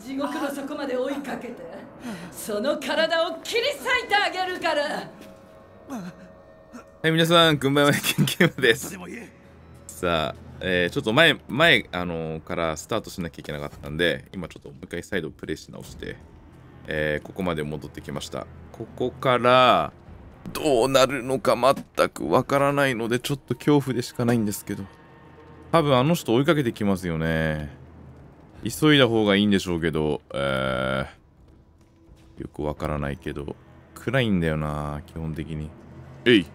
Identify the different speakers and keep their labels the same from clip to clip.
Speaker 1: 地獄の底まで追いかけてその体を切り裂いてあげるからは
Speaker 2: い皆さんばんは研究ですさあえー、ちょっと前前、あのー、からスタートしなきゃいけなかったんで今ちょっともう一回再度プレイし直して、えー、ここまで戻ってきましたここからどうなるのか全くわからないのでちょっと恐怖でしかないんですけど多分あの人追いかけてきますよね急いだ方がいいんでしょうけど、えー、よくわからないけど、暗いんだよな、基本的に。えい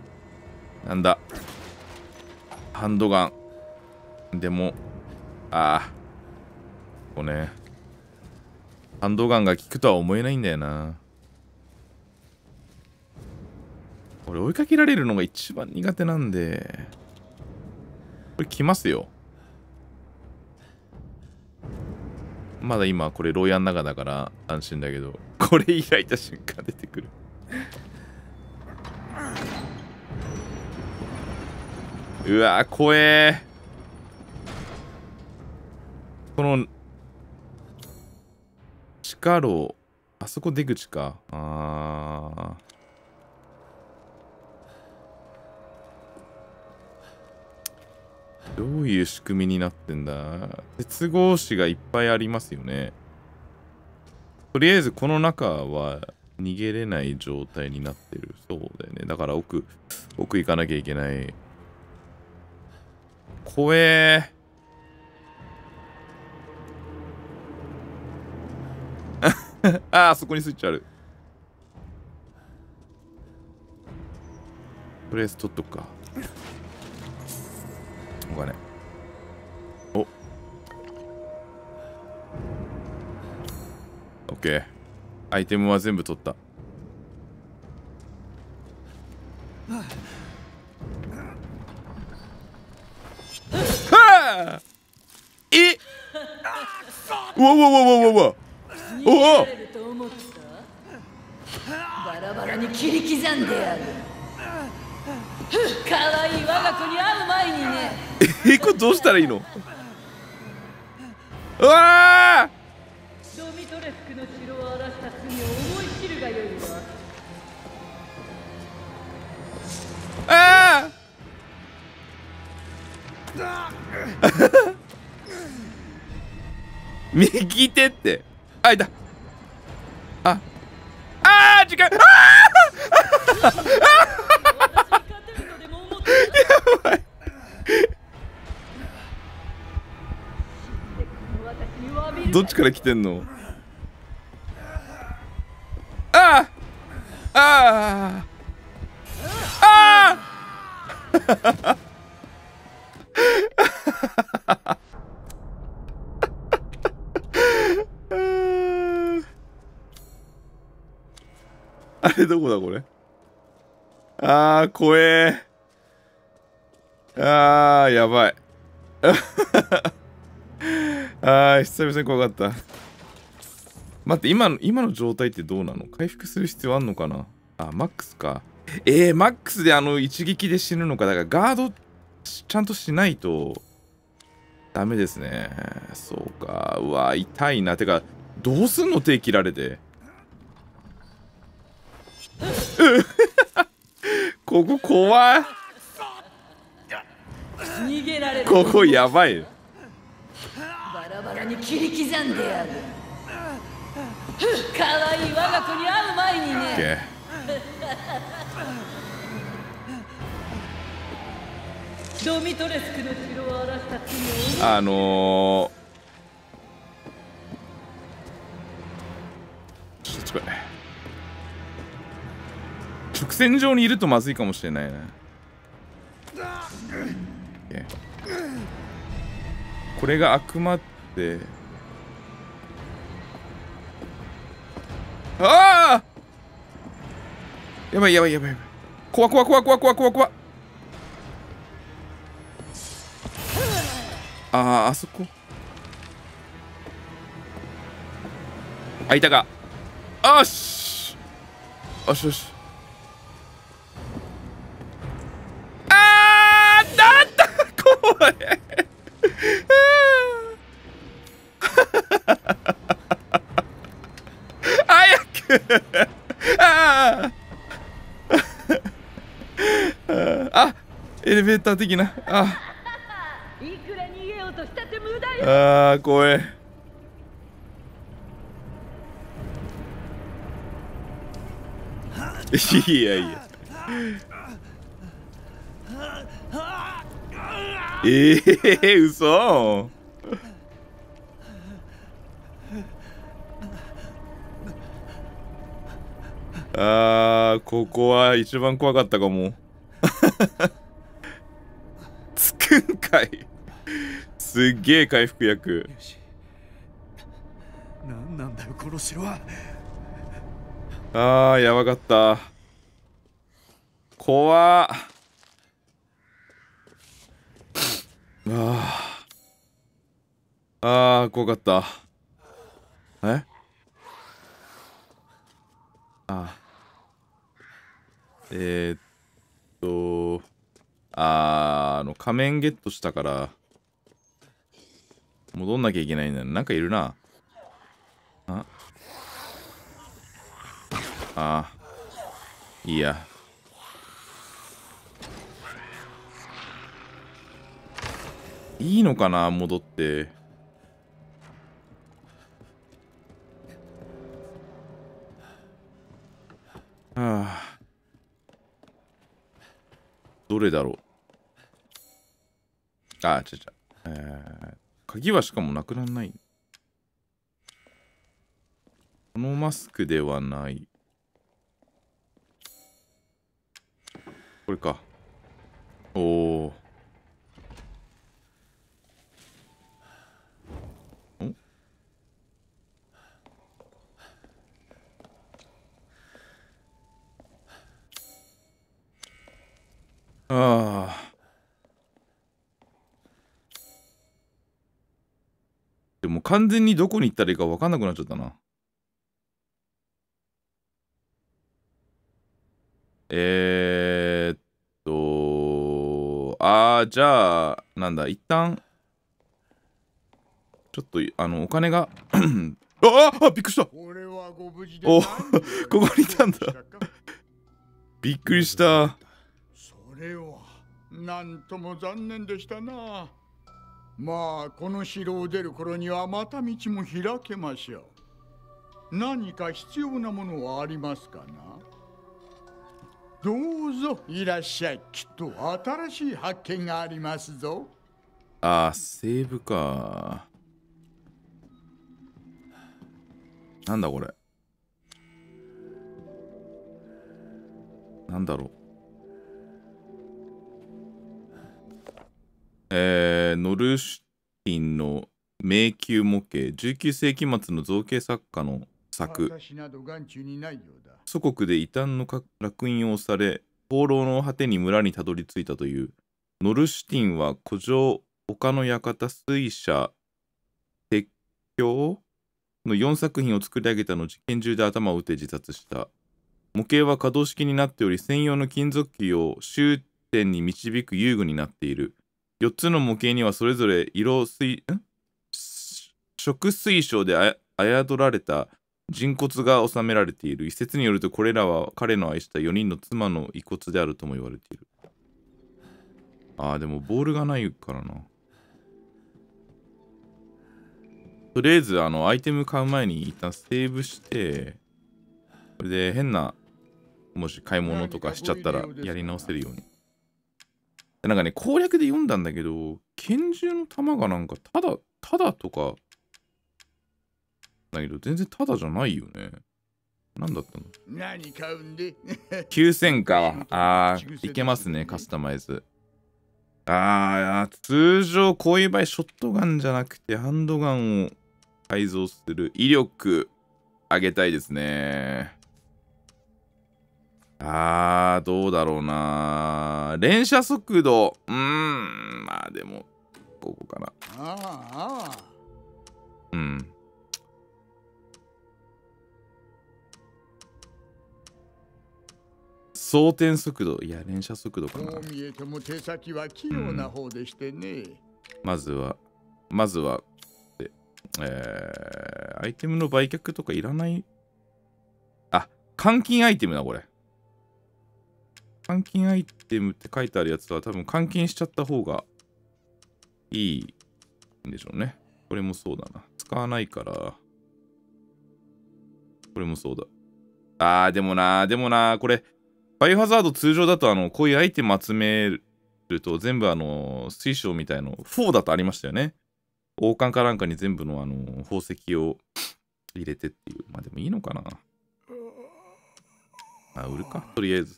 Speaker 2: なんだ。ハンドガン。でも、ああ。これ。ね。ハンドガンが効くとは思えないんだよな。俺追いかけられるのが一番苦手なんで。これ来ますよ。まだ今これ牢屋の中だから安心だけど これ開いた瞬間出てくるうわ怖えこの地下牢あそこ出口かああどういう仕組みになってんだ鉄格子がいっぱいありますよね。とりあえずこの中は逃げれない状態になってる。そうだよね。だから奥、奥行かなきゃいけない。怖え ああ、そこにスイッチある。とりあえず取っとくか。お金おオッケーアイテムは全部取ったはあえ
Speaker 1: うわわわわわうわうわおおバラバラに切り刻んでやる可愛い我が子に会う前にね
Speaker 2: えこれどうしたらいいのうわドミトレクの城を荒らした罪を思いるがよいわ
Speaker 1: ああ
Speaker 2: 右手ってあいたああー違あ
Speaker 1: あやば
Speaker 2: どっちから来てんのあああああ あれどこだこれああ怖えああやばいああ、久々に怖かった。待って、今の、今の状態ってどうなの回復する必要あんのかなあ、マックスか。えー、マックスであの一撃で死ぬのか。だからガードちゃんとしないとダメですね。そうか。うわ、痛いな。てか、どうすんの手切られて。ここ怖い。ここやばい。
Speaker 1: バラに切り刻
Speaker 2: んでやる可愛い我が子に会う前にね、okay. ドミトレスクの城を荒らした国をあのー、直線上にいるとまずいかもしれないね、これが悪魔でああやばいやばいやばいやばい怖怖怖怖怖怖怖あああそこあいたかよしよしよしレベーター的なあああ怖えいやいやええー、嘘あーここは一番怖かったかもかいすっげえ回復薬
Speaker 1: 何なんだよこの城は
Speaker 2: あーやばかった怖わあーあー怖かったえあえー、っとあー、あの、仮面ゲットしたから、戻んなきゃいけないんだよ。なんかいるな。あ。あいいや。いいのかな戻って。はあ。どれだろうあ、違う違う。えー、鍵はしかもなくならない。このマスクではない。これか。おお。んああ。もう完全にどこに行ったらいいか分かんなくなっちゃったな。えー、っと、あー、じゃあ、なんだ、一旦、ちょっと、あの、お金が ああびっくりしたお ここにいたんだびっくりした
Speaker 1: それはなんとも残念でしたなまあこの城を出る頃にはまた道も開けましょう何か必要なものはありますかなどうぞいらっしゃいきっと新しい発見がありますぞ
Speaker 2: ああセーブかなんだこれなんだろうえー、ノルシュティンの迷宮模型19世紀末の造形作家の作祖国で異端の烙印をされ放浪の果てに村にたどり着いたというノルシュティンは古城丘の館水車鉄橋の4作品を作り上げた後拳銃で頭を撃って自殺した模型は可動式になっており専用の金属器を終点に導く遊具になっている4つの模型にはそれぞれ色水、ん食水晶でどられた人骨が収められている。一説によるとこれらは彼の愛した4人の妻の遺骨であるとも言われている。ああ、でもボールがないからな。とりあえず、あの、アイテム買う前に一旦セーブして、これで変な、もし買い物とかしちゃったらやり直せるように。なんかね、攻略で読んだんだけど、拳銃の弾がなんか、ただ、ただとか、だけど、全然ただじゃないよね。なんだったの
Speaker 1: 何買うんで
Speaker 2: ?9000 か。あー、いけますね、カスタマイズ。あー、通常こういう場合、ショットガンじゃなくて、ハンドガンを改造する。威力、上げたいですね。あー、どうだろうな。連射速度。うーん、まあでも、ここか
Speaker 1: な。
Speaker 2: うん。装填速度。いや、連射速度かな。
Speaker 1: 見えても手先は器用な方でしてね。うん、
Speaker 2: まずは、まずは、えー、アイテムの売却とかいらない。あ、換金アイテムだ、これ。換金アイテムって書いてあるやつは多分換金しちゃった方がいいんでしょうね。これもそうだな。使わないから、これもそうだ。あー、でもなー、でもなー、これ、バイオハザード通常だと、あの、こういうアイテム集めると、全部あの、水晶みたいの、4だとありましたよね。王冠かなんかに全部のあの、宝石を入れてっていう。まあでもいいのかな。あ、売るか、とりあえず。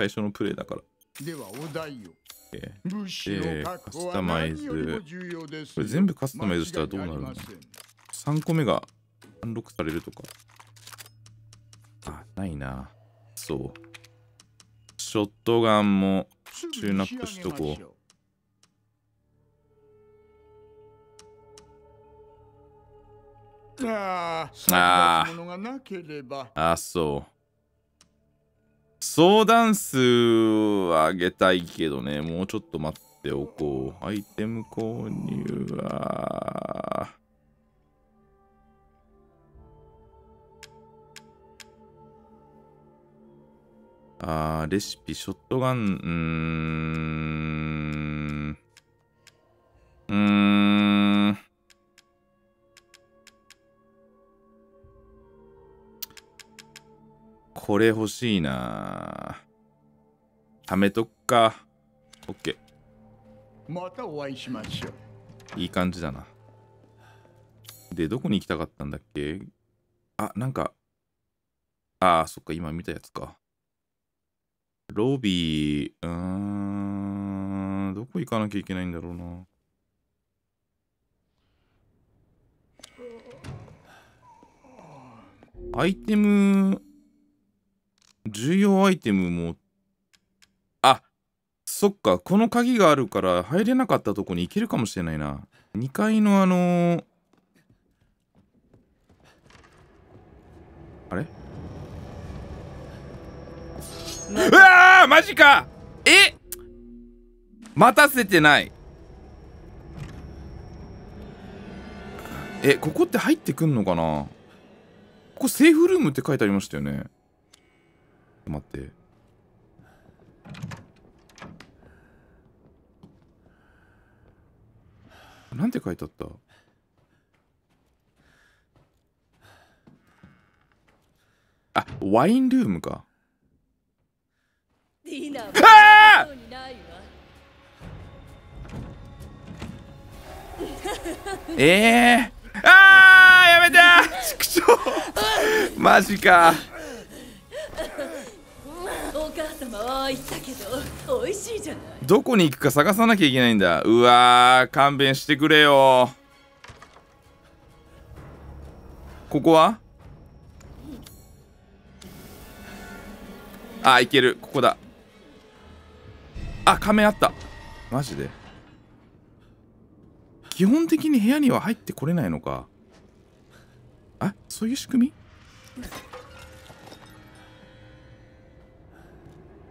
Speaker 2: 最初のプレイだから。
Speaker 1: ではお題を。えー、カスタマイズ。これ全部カスタマイズしたらどうなるの
Speaker 2: ?3 個目がアンロックされるとか。あ、ないな。そう。ショットガンもチューナップしとこ
Speaker 1: う。ああ。
Speaker 2: ああ、そう。相談数は上げたいけどね、もうちょっと待っておこう。アイテム購入は。あレシピ、ショットガン、うーん。うーん。これ欲しいな貯めとくか。オッケ
Speaker 1: ー。またお会いしましょ
Speaker 2: う。いい感じだな。で、どこに行きたかったんだっけあ、なんか。ああ、そっか、今見たやつか。ロビー、うーん、どこ行かなきゃいけないんだろうな。アイテム重要アイテムもあそっかこの鍵があるから入れなかったとこに行けるかもしれないな2階のあのー、あれうわマジかえ待たせてないえここって入ってくんのかなここセーフルームって書いてありましたよねと待ってなんて書いてあったあワインルームか
Speaker 1: ああ
Speaker 2: ええー、
Speaker 1: ああやめて畜
Speaker 2: マジか
Speaker 1: お母様は言ったけど美味しいじゃない
Speaker 2: どこに行くか探さなきゃいけないんだうわ勘弁してくれよここはあいけるここだあ仮面あったマジで基本的に部屋には入ってこれないのかあそういう仕組み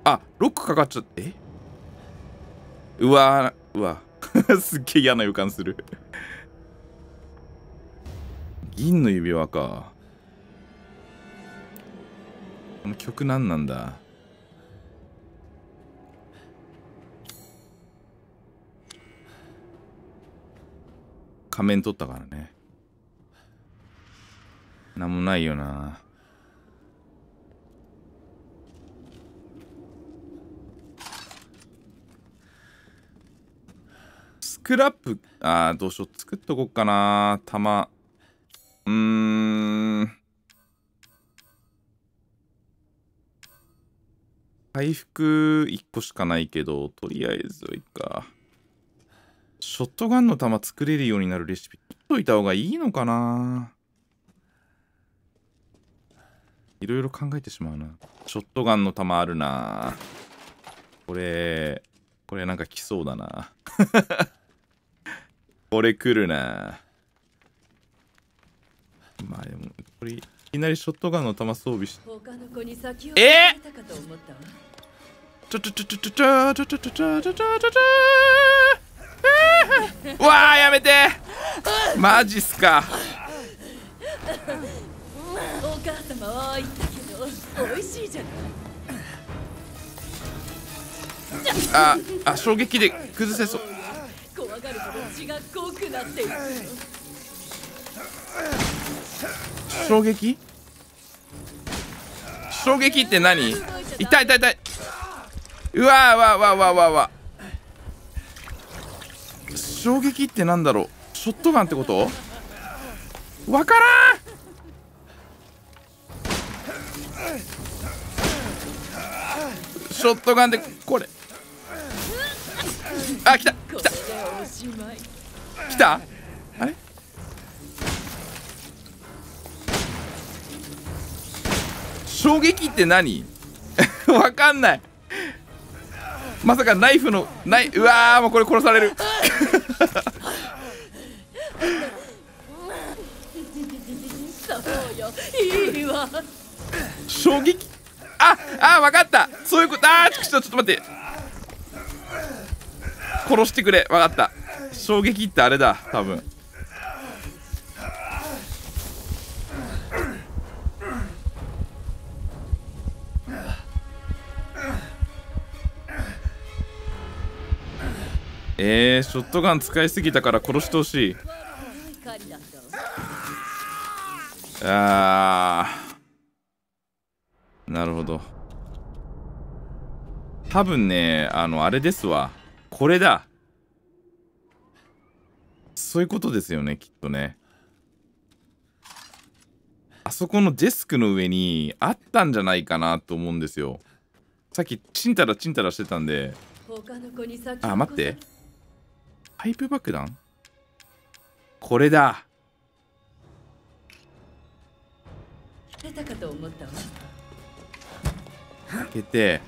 Speaker 2: あロックかかっちゃってうわうわ すっげえ嫌な予感する銀の指輪かこの曲何なんだ仮面取ったからね何もないよなクラップ、あー、どうしよう。作っとこうかな。玉。うーん。回復1個しかないけど、とりあえずはいいか。ショットガンの弾作れるようになるレシピ、取っといた方がいいのかないろいろ考えてしまうな。ショットガンの弾あるな。これ、これなんか来そうだな。俺来るなまあでもこれいきなりショットガンの弾装備しえっ、ちょちょちょちょちょちょちょちょちょわあやめてマジっすか
Speaker 1: お母様は言ったけど美味しいじゃ
Speaker 2: ないああ衝撃で崩せそう
Speaker 1: が濃くなっていく
Speaker 2: 衝撃衝撃って何痛い痛い痛いうわーわーわーわーわーわ衝撃ってなんだろうショットガンってことわからんショットガンでこれあ来た来たきたあれ衝撃って何 わかんないまさかナイフのないうわもうこれ殺される
Speaker 1: いいわ
Speaker 2: 衝撃ああ分かったそういうことあちちょっと待って殺してくれ分かった衝撃ってあれだ多分えー、ショットガン使いすぎたから殺してほしいあーなるほど多分ねあのあれですわこれだそういうことですよねきっとねあそこのデスクの上にあったんじゃないかなと思うんですよさっきチンタラチンタラしてたんであ待ってパイプ爆弾これだ
Speaker 1: 出たかと思ったわ
Speaker 2: 開けて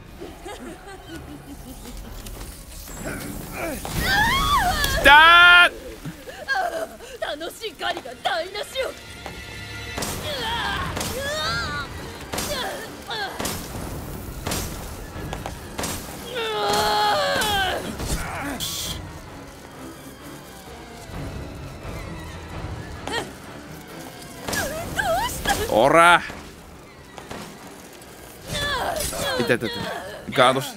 Speaker 2: き た
Speaker 1: 楽しい狩りが台無しよ
Speaker 2: おらいたいたいたガードし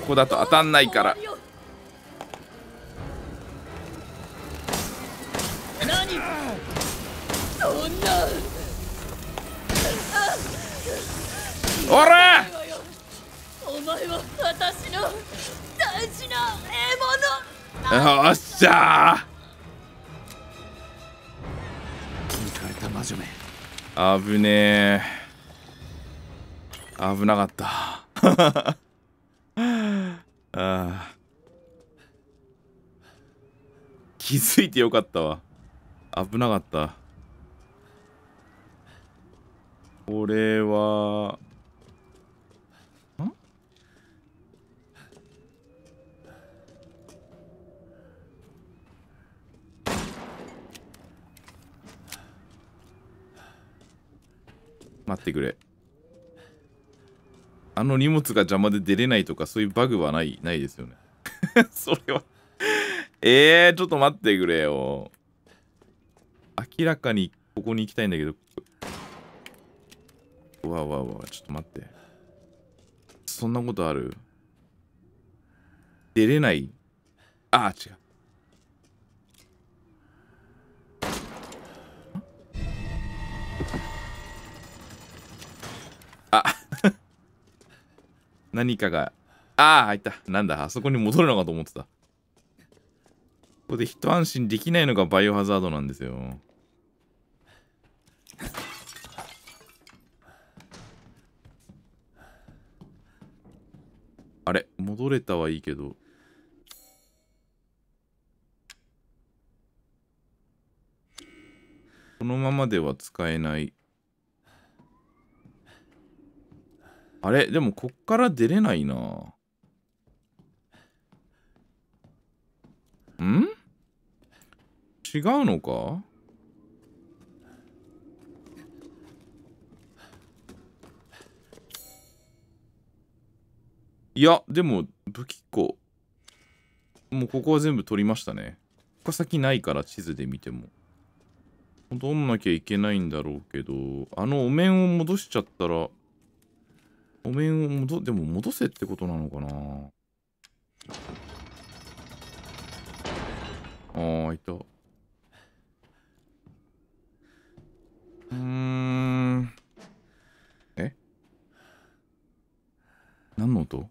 Speaker 2: ここだと当たんないからおら
Speaker 1: お前は私の大事な獲
Speaker 2: 物よっしゃーかれた魔女め危ねえ危なかった ああ気づいてよかったわ危なかったこれはん待ってくれあの荷物が邪魔で出れないとかそういうバグはないないですよね それはえー、ちょっと待ってくれよ明らかにここに行きたいんだけどわわわちょっと待って。そんなことある出れないああ、違う。あ 何かが。ああ、入った。なんだ、あそこに戻るのかと思ってた。ここで一安心できないのがバイオハザードなんですよ。あれ戻れたはいいけど。このままでは使えない。あれでもこっから出れないな。ん違うのかいやでも武器庫もうここは全部取りましたね他先ないから地図で見ても戻んなきゃいけないんだろうけどあのお面を戻しちゃったらお面を戻でも戻せってことなのかなあーいたうんえ何の音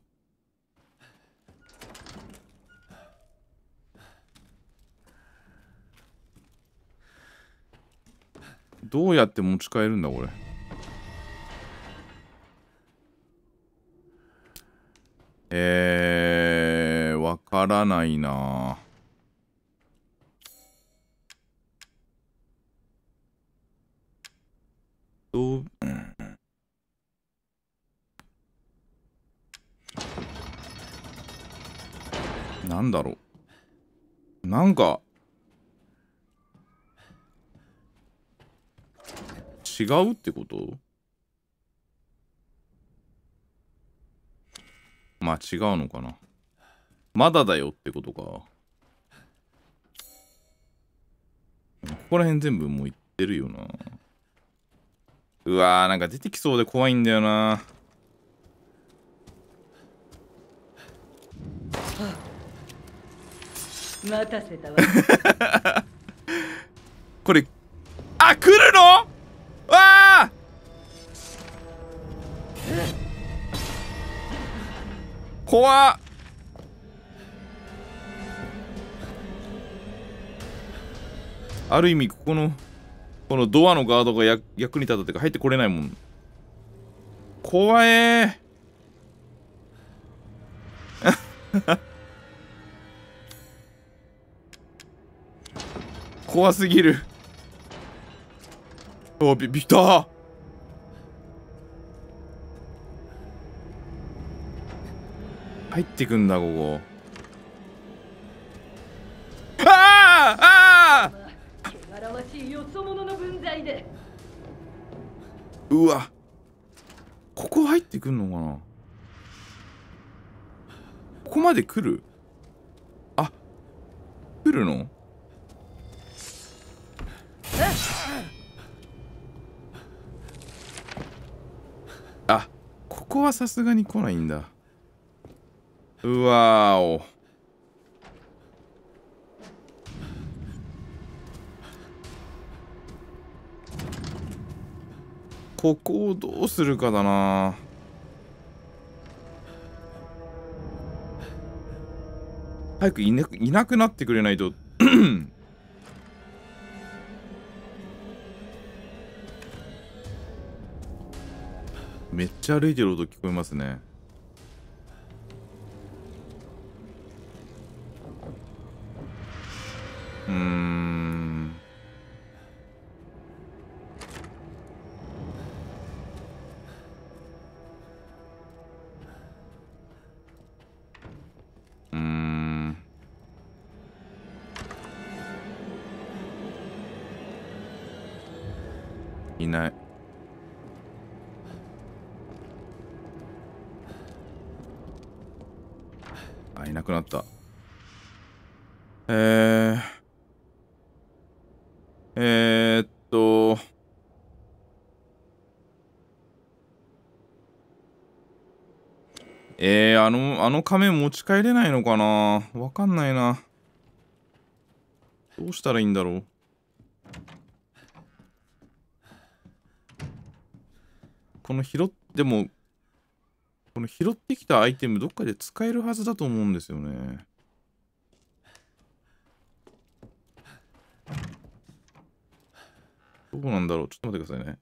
Speaker 2: どうやって持ち帰るんだこれえー、わからないなどう、うん、なんだろうなんか違うってことまあ違うのかな。まだだよってことか。ここら辺全部もういってるよな。うわーなんか出てきそうで怖いんだよな。
Speaker 1: 待たせたわ。
Speaker 2: これ、あ、来るのわあ怖っある意味ここのこのドアのガードが役に立ったとか入ってこれないもん怖えー 怖すぎるおびビった入ってくんだここああああうわここ入ってくんのかなここまで来るあ来るのここはさすがに来ないんだうわおここをどうするかだな早くいなくなってくれないと ち歩いてる音聞こえますねえー、っと、えー、あの、あの仮面持ち帰れないのかなわかんないな。どうしたらいいんだろうこの拾って、でも、この拾ってきたアイテムどっかで使えるはずだと思うんですよね。どこなんだろうちょっと待ってくださいね。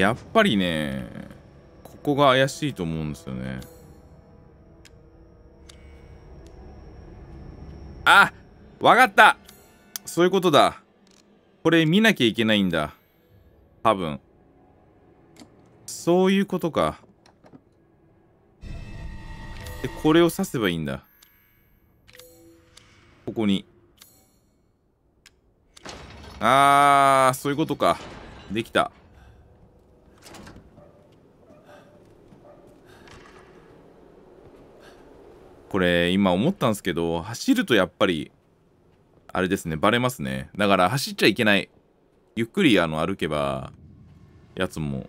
Speaker 2: やっぱりね、ここが怪しいと思うんですよね。あわかったそういうことだ。これ見なきゃいけないんだ。多分。そういうことか。で、これを刺せばいいんだ。ここに。あー、そういうことか。できた。これ、今思ったんですけど、走るとやっぱり、あれですね、バレますね。だから走っちゃいけない。ゆっくりあの歩けば、やつも、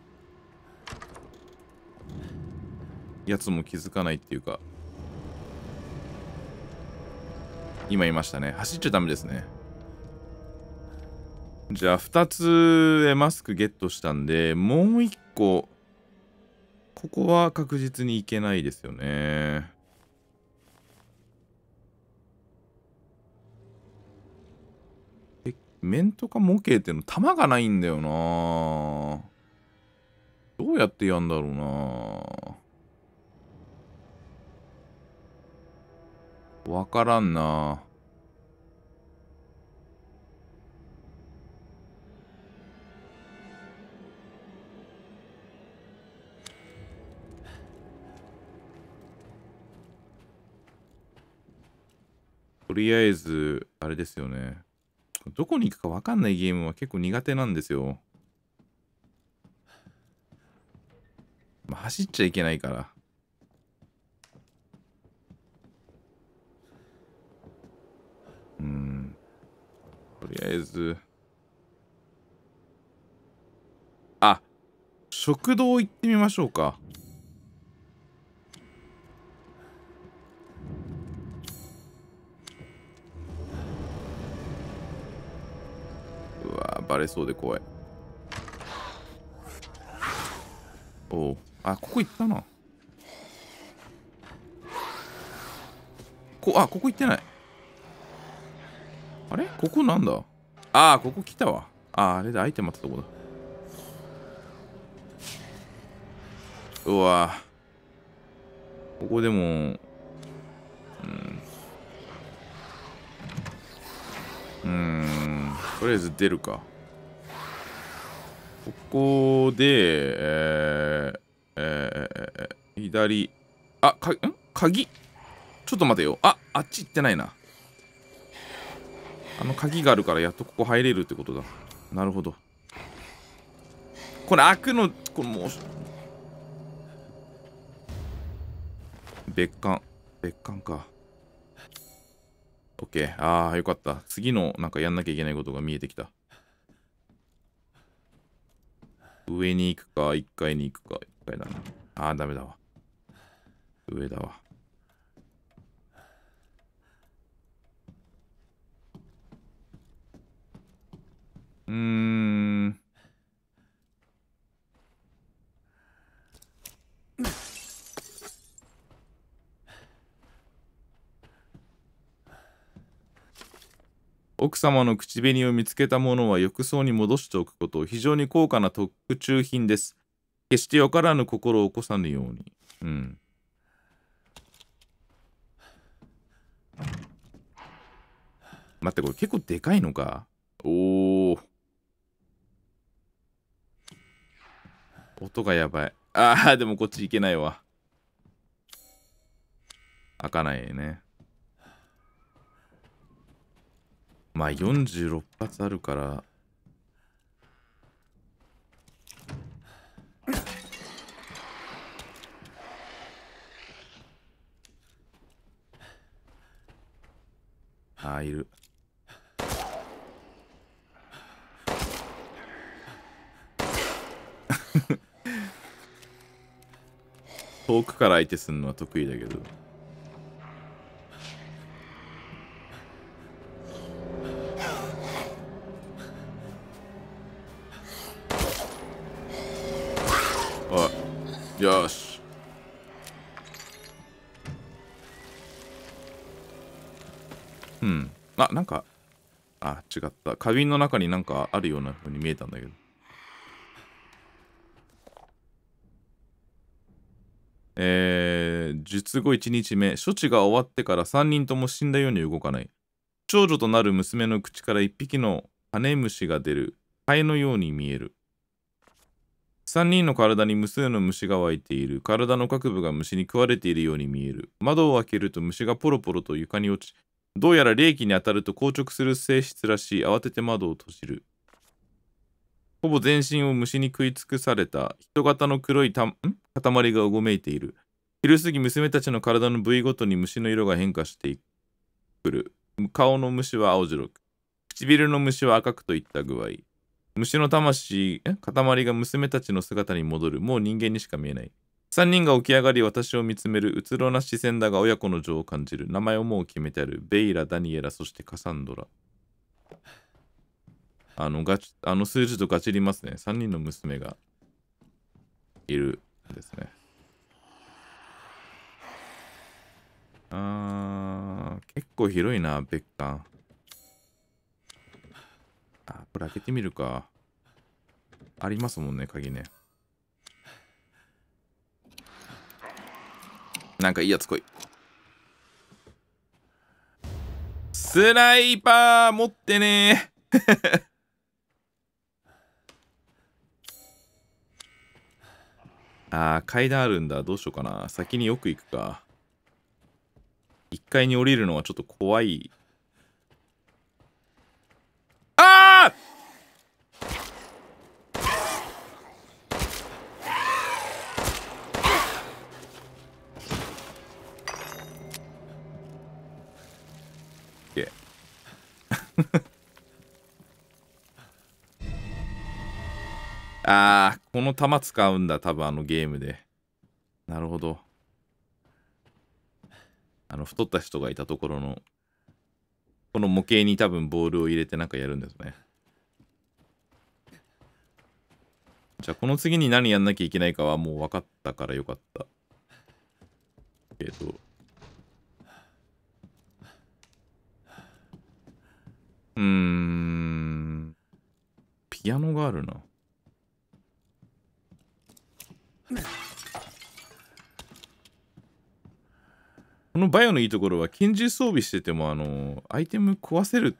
Speaker 2: やつも気づかないっていうか、今いましたね。走っちゃダメですね。じゃあ、2つマスクゲットしたんで、もう1個。ここは確実にいけないですよね。え、面とか模型っての弾がないんだよなどうやってやんだろうなわからんなとりあえず、あれですよね。どこに行くかわかんないゲームは結構苦手なんですよ。まあ、走っちゃいけないから。うん。とりあえず。あ、食堂行ってみましょうか。バレそうで怖いおおあここ行ったなこあここ行ってないあれここなんだああここ来たわあああれでアイテムあったとこだうわここでもうんうんとりあえず出るかここで、えー、えー、左、あ、か、ん鍵ちょっと待てよ。あ、あっち行ってないな。あの鍵があるからやっとここ入れるってことだ。なるほど。これ開くの、これもう、別館。別館か。オッケー。ああ、よかった。次のなんかやんなきゃいけないことが見えてきた。上に行くか、1階に行くか、1階だな。ああ、ダメだわ。上だわ。うーん。奥様の口紅を見つけたものは浴槽に戻しておくこと、非常に高価な特注品です。決してよからぬ心を起こさぬように。うん。待って、これ結構でかいのか。おお。音がやばい。ああ、でもこっち行けないわ。開かないね。まあ46発あるから。ああ、いる。遠くから相手するのは得意だけど。花瓶の中になんかあるような風に見えたんだけど。えー、術後1日目、処置が終わってから3人とも死んだように動かない。長女となる娘の口から1匹の羽虫が出る。ハエのように見える。3人の体に無数の虫が湧いている。体の各部が虫に食われているように見える。窓を開けると虫がポロポロと床に落ち、どうやら冷気に当たると硬直する性質らしい慌てて窓を閉じるほぼ全身を虫に食い尽くされた人型の黒い塊がうごめいている昼過ぎ娘たちの体の部位ごとに虫の色が変化してくる顔の虫は青白く唇の虫は赤くといった具合虫の魂塊が娘たちの姿に戻るもう人間にしか見えない三人が起き上がり、私を見つめるうつろな視線だが親子の情を感じる。名前をもう決めてある。ベイラ、ダニエラ、そしてカサンドラ。あのガチ、あの数字とガチりますね。三人の娘がいるですね。あー、結構広いな、別館。あ、これ開けてみるか。ありますもんね、鍵ね。なんかいいやつ来い。スナイパー持ってね あー階段あるんだどうしようかな先によく行くか1階に降りるのはちょっと怖い ああ、この弾使うんだ、多分あのゲームで。なるほど。あの、太った人がいたところの、この模型に多分ボールを入れてなんかやるんですね。じゃあ、この次に何やんなきゃいけないかはもう分かったからよかった。うーん。ピアノがあるな。このバイオのいいところは拳銃装備しててもあのアイテム壊せる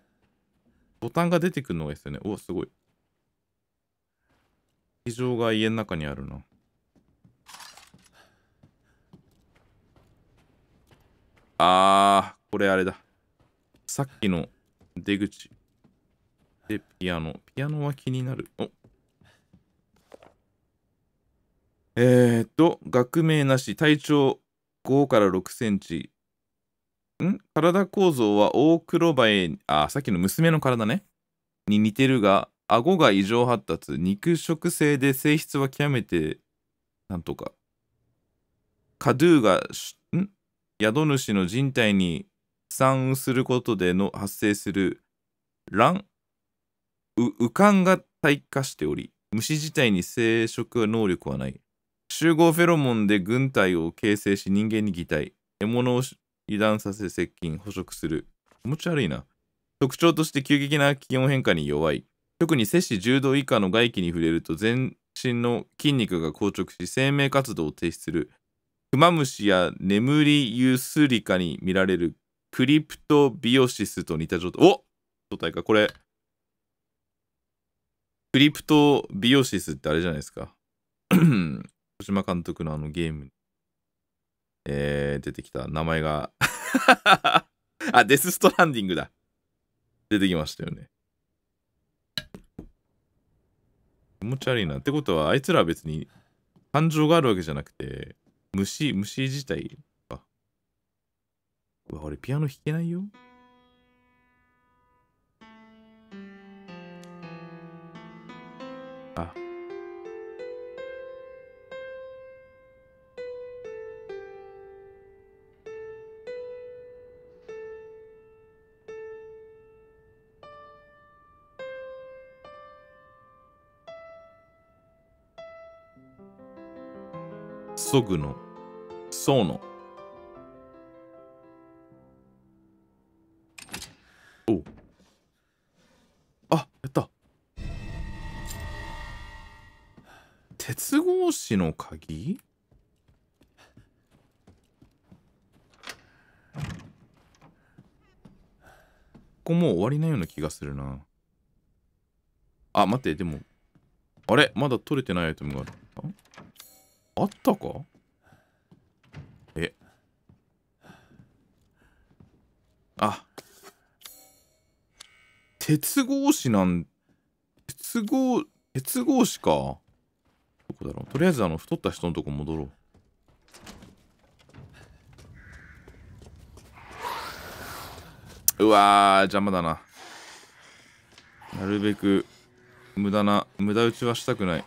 Speaker 2: ボタンが出てくるのがいいですよね。おすごい。非常が家の中にあるな。あー、これあれだ。さっきの出口。で、ピアノ。ピアノは気になる。おえー、っと、学名なし、体長5から6センチ。ん体構造は大黒バエ、あ、さっきの娘の体ね。に似てるが、顎が異常発達、肉食性で性質は極めて、なんとか。カドゥが、ん宿主の人体に散することでの発生する卵右管が退化しており虫自体に生殖能力はない集合フェロモンで軍隊を形成し人間に擬態獲物を油断させ接近捕食する気持ち悪いな特徴として急激な気温変化に弱い特に摂氏10度以下の外気に触れると全身の筋肉が硬直し生命活動を停止するクマムシや眠りユスリカに見られるクリプトビオシスと似た状態。お状態か、これ。クリプトビオシスってあれじゃないですか。小島監督のあのゲームえー、出てきた名前が あ、デスストランディングだ。出てきましたよね。気持ち悪いな。ってことは、あいつらは別に感情があるわけじゃなくて、虫、虫自体わ、俺ピアノ弾けないよ。あ。ソグの、ソうの。接合師の鍵ここもう終わりなような気がするな。あ、待って、でも。あれまだ取れてないアイテムがあったあったかえ。あ。鉄格子なん、鉄合、鉄格子か。こだろうとりあえずあの太った人のとこ戻ろううわ邪魔だななるべく無駄な無駄打ちはしたくない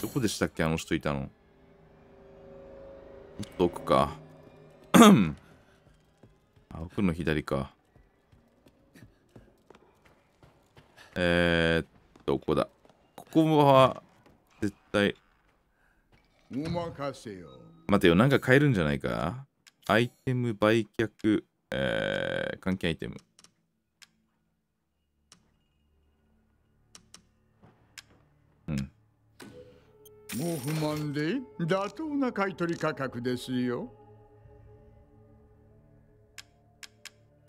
Speaker 2: どこでしたっけあの人いたの。っと奥か。あ、奥の左か。えー、っと、ここだ。ここは、絶対。
Speaker 1: おせよ
Speaker 2: 待てよ、なんか買えるんじゃないかアイテム売却、えー、関係アイテム。うん。
Speaker 1: もう不満で妥当な買取価格ですよ。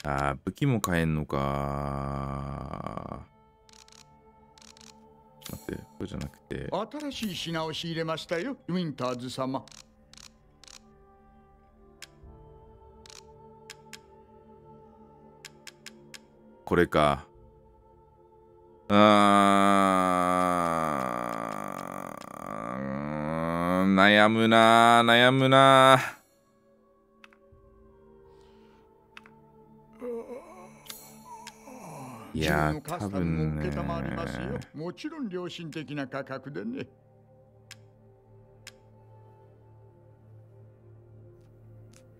Speaker 2: あー、武器も買えんのか。待って、そうじゃなくて。
Speaker 1: 新しい品を仕入れましたよ、ウィンターズ様。
Speaker 2: これか。あー、悩むな悩むな
Speaker 1: いや多分ねもちろん良心的な価格でね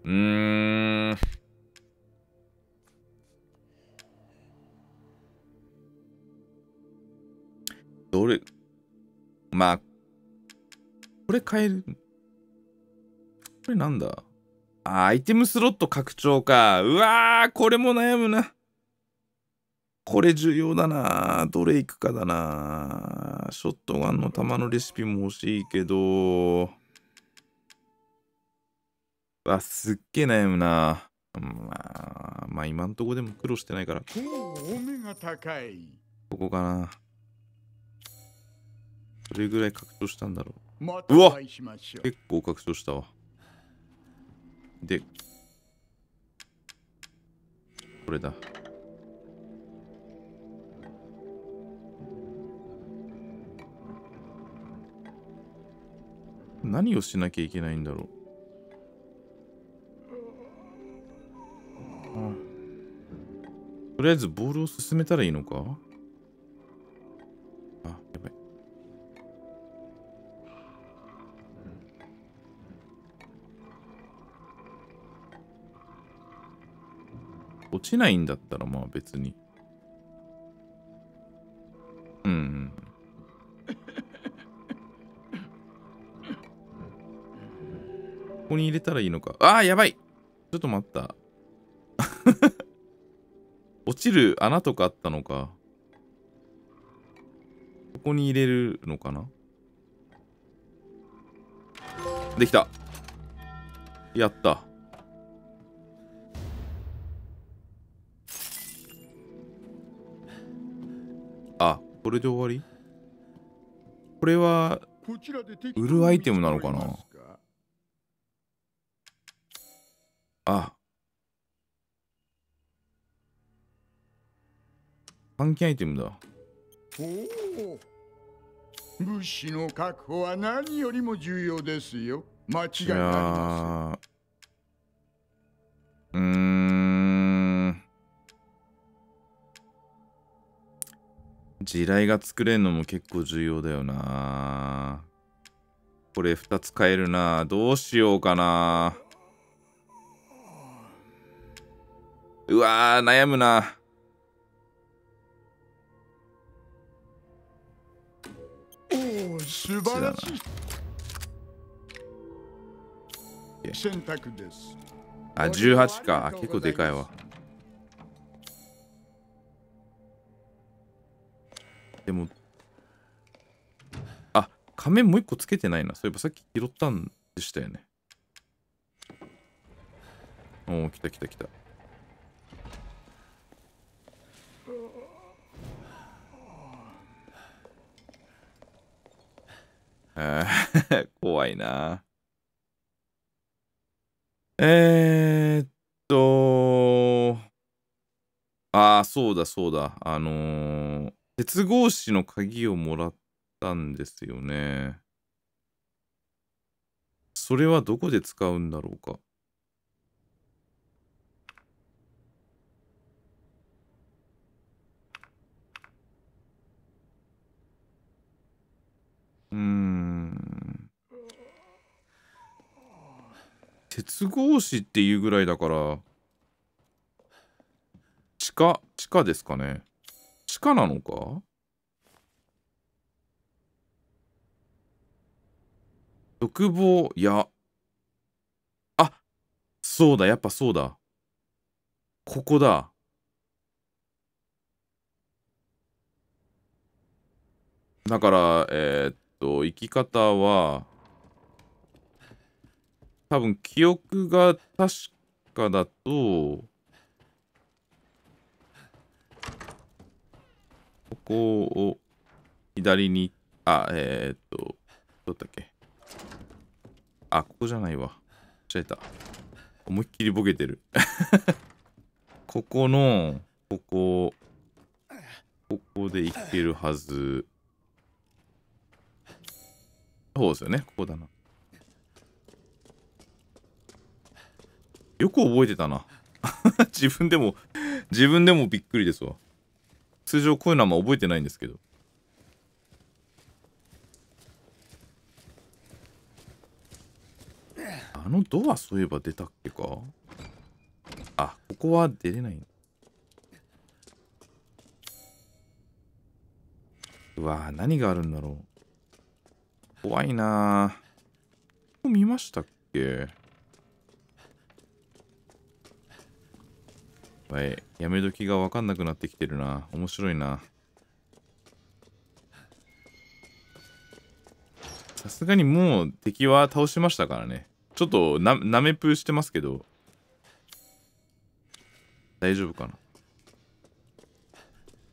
Speaker 2: うーんどれまあこれ買えるこれなんだアイテムスロット拡張かうわーこれも悩むなこれ重要だなどれいくかだなショットガンの弾のレシピも欲しいけど。あ、すっげえ悩むなまあ、まあ今んとこでも苦労してないから。
Speaker 1: 目が高い。
Speaker 2: ここかな。どれぐらい拡張したんだろう。うわ結構拡張したわ。で、これだ。何をしなきゃいけないんだろうとりあえずボールを進めたらいいのかあ、やばい。落ちないんだったらまあ別に。こに入れたらいいのか。ああ、やばいちょっと待った。落ちる穴とかあったのか。ここに入れるのかなできた。やった。あ、これで終わりこれは、売るアイテムなのかなあ関係アイテムだ
Speaker 1: おお物資の確保は何よりも重要ですよ間違いあり
Speaker 2: ませんうん地雷が作れるのも結構重要だよなこれ二つ買えるなどうしようかなうわー、悩むな。
Speaker 1: おお、素晴らしい。選択です。
Speaker 2: あ、18か。結構でかいわ。でも、あ、仮面もう一個つけてないな。そういえばさっき拾ったんでしたよね。おお、来た来た来た。怖いな。えー、っと、ああ、そうだそうだ。あのー、鉄格子の鍵をもらったんですよね。それはどこで使うんだろうか。鉄格子っていうぐらいだから地下地下ですかね地下なのか欲望、いやあそうだやっぱそうだここだだからえー、っと生き方は多分記憶が確かだと、ここを左に、あ、えー、っと、どうだっけ。あ、ここじゃないわ。間違えた。思いっきりボケてる。ここの、ここ、ここでいけるはず。そうですよね、ここだな。よく覚えてたな 自分でも自分でもびっくりですわ通常こういうのはあんま覚えてないんですけどあのドアそういえば出たっけかあここは出れないうわ何があるんだろう怖いなここ見ましたっけいやめ時が分かんなくなってきてるな面白いなさすがにもう敵は倒しましたからねちょっとななめぷーしてますけど大丈夫かない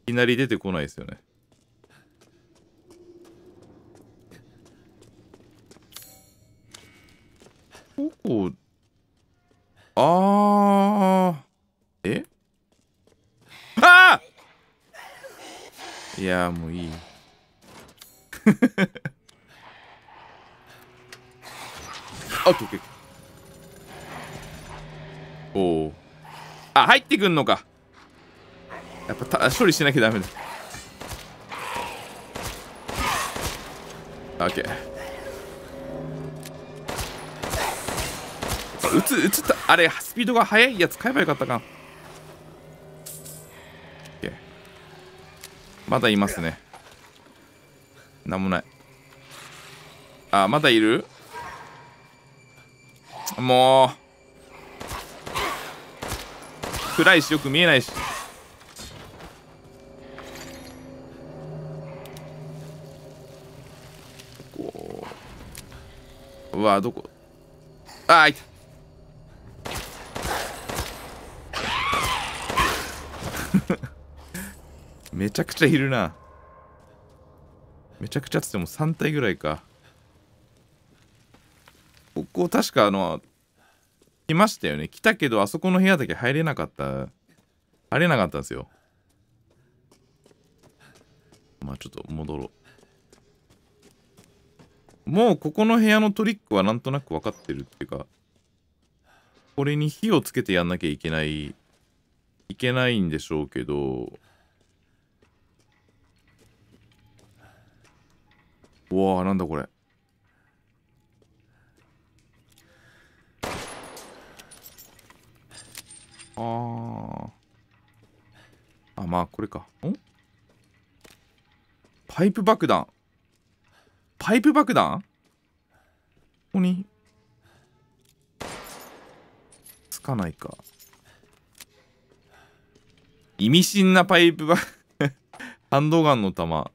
Speaker 2: きなり出てこないですよねここああえああいやもういい オッケーおおあ入ってくんのかやっぱた処理しなきゃダメだオッケー打つ打つあれスピードが速いやつ買えばよかったかまだいますねなんもないあまだいるもう暗いしよく見えないしうわどこあいためちゃくちゃいるな。めちゃくちゃっつっても3体ぐらいか。ここ確かあの、来ましたよね。来たけど、あそこの部屋だけ入れなかった。入れなかったんですよ。まあちょっと戻ろう。もうここの部屋のトリックはなんとなく分かってるっていうか、これに火をつけてやんなきゃいけない、いけないんでしょうけど、うわなんだこれああ。あまあこれかんパイプ爆弾パイプ爆弾ここにつかないか意味深なパイプ爆ハンドガンの弾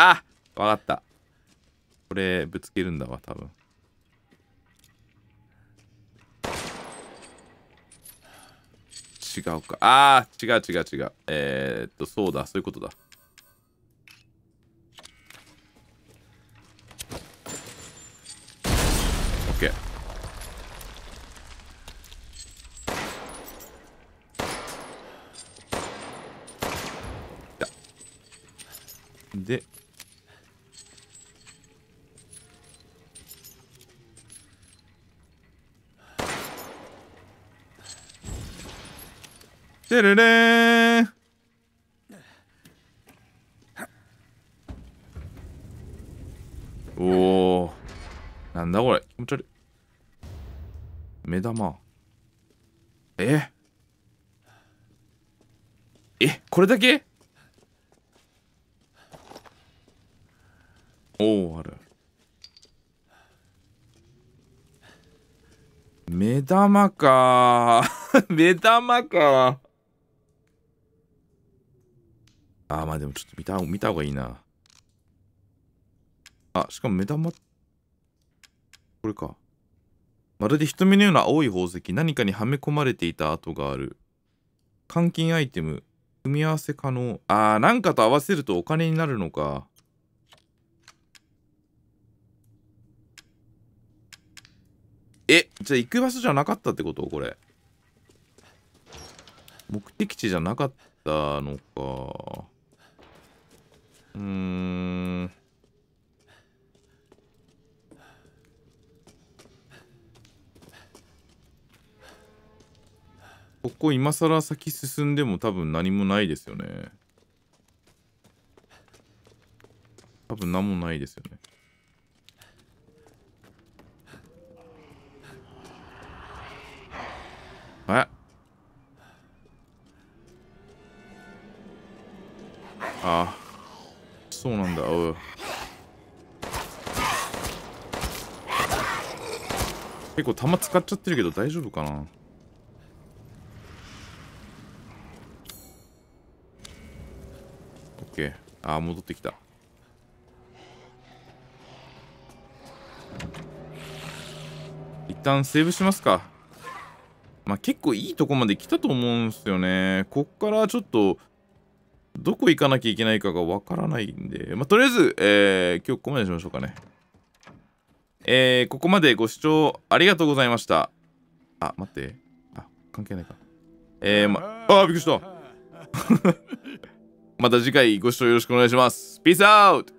Speaker 2: あわかった。これ、ぶつけるんだわ、多分。違うか。ああ、違う違う違う。えー、っと、そうだ、そういうことだ。てるれおおなんだこれ気持ち悪い目玉ええこれだけおおある目玉か 目玉かああ、まあでもちょっと見た、見た方がいいな。あ、しかも目玉。これか。まるで瞳のような青い宝石、何かにはめ込まれていた跡がある。換金アイテム、組み合わせ可能。ああ、なんかと合わせるとお金になるのか。え、じゃあ行く場所じゃなかったってことこれ。目的地じゃなかったのか。うん。ここ今更先進んでも多分何もないですよね。多分何もないですよね。えああ。構弾使っちゃってるけど大丈夫かなオッケーああ戻ってきた一旦セーブしますかまあ結構いいとこまで来たと思うんすよねこっからちょっとどこ行かなきゃいけないかがわからないんで、まあ、とりあえず、えー、今日ここまでにしましょうかね。えー、ここまでご視聴ありがとうございました。あ、待って。あ、関係ないか。えー、ま、あ、びっくりした。また次回ご視聴よろしくお願いします。ピースアウト